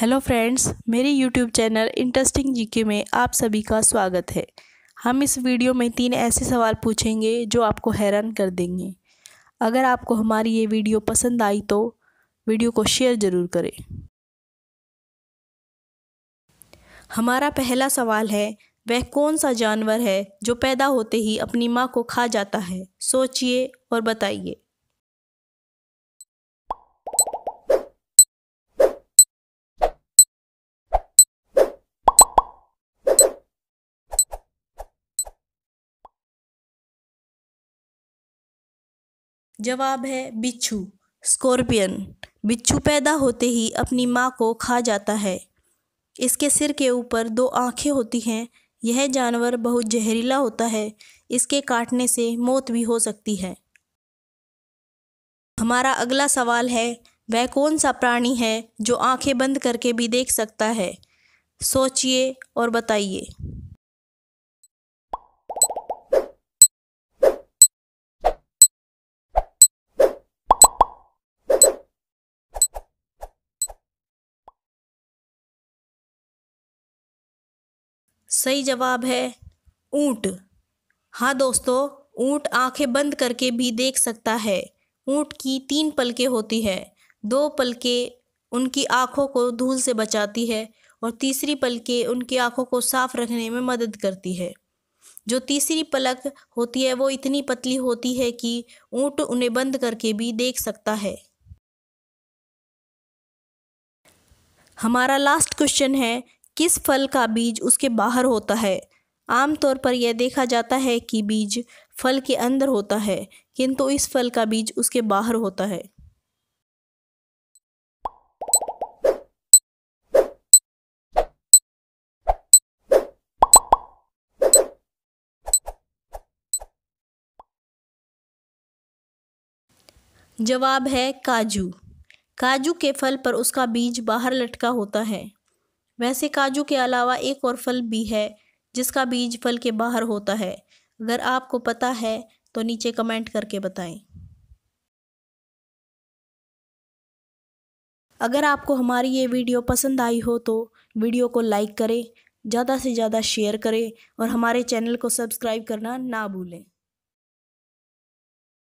hello friends मेरे YouTube channel interesting GK में आप सभी का स्वागत है हम इस वीडियो में तीन ऐसे सवाल पूछेंगे जो आपको हैरान कर देंगे अगर आपको हमारी ये वीडियो पसंद आई तो वीडियो को शेयर ज़रूर करें हमारा पहला सवाल है वह कौन सा जानवर है जो पैदा होते ही अपनी माँ को खा जाता है सोचिए और बताइए जवाब है बिच्छू स्कॉर्पियन बिच्छू पैदा होते ही अपनी माँ को खा जाता है इसके सिर के ऊपर दो आँखें होती हैं यह जानवर बहुत जहरीला होता है इसके काटने से मौत भी हो सकती है हमारा अगला सवाल है वह कौन सा प्राणी है जो आंखें बंद करके भी देख सकता है सोचिए और बताइए सही जवाब है ऊंट हाँ दोस्तों ऊंट आंखें बंद करके भी देख सकता है ऊंट की तीन पलकें होती है दो पलकें उनकी आंखों को धूल से बचाती है और तीसरी पलकें उनकी आंखों को साफ रखने में मदद करती है जो तीसरी पलक होती है वो इतनी पतली होती है कि ऊँट उन्हें बंद करके भी देख सकता है हमारा लास्ट क्वेश्चन है किस फल का बीज उसके बाहर होता है आमतौर पर यह देखा जाता है कि बीज फल के अंदर होता है किंतु इस फल का बीज उसके बाहर होता है जवाब है काजू काजू के फल पर उसका बीज बाहर लटका होता है वैसे काजू के अलावा एक और फल भी है जिसका बीज फल के बाहर होता है अगर आपको पता है तो नीचे कमेंट करके बताएं अगर आपको हमारी ये वीडियो पसंद आई हो तो वीडियो को लाइक करें ज़्यादा से ज़्यादा शेयर करें और हमारे चैनल को सब्सक्राइब करना ना भूलें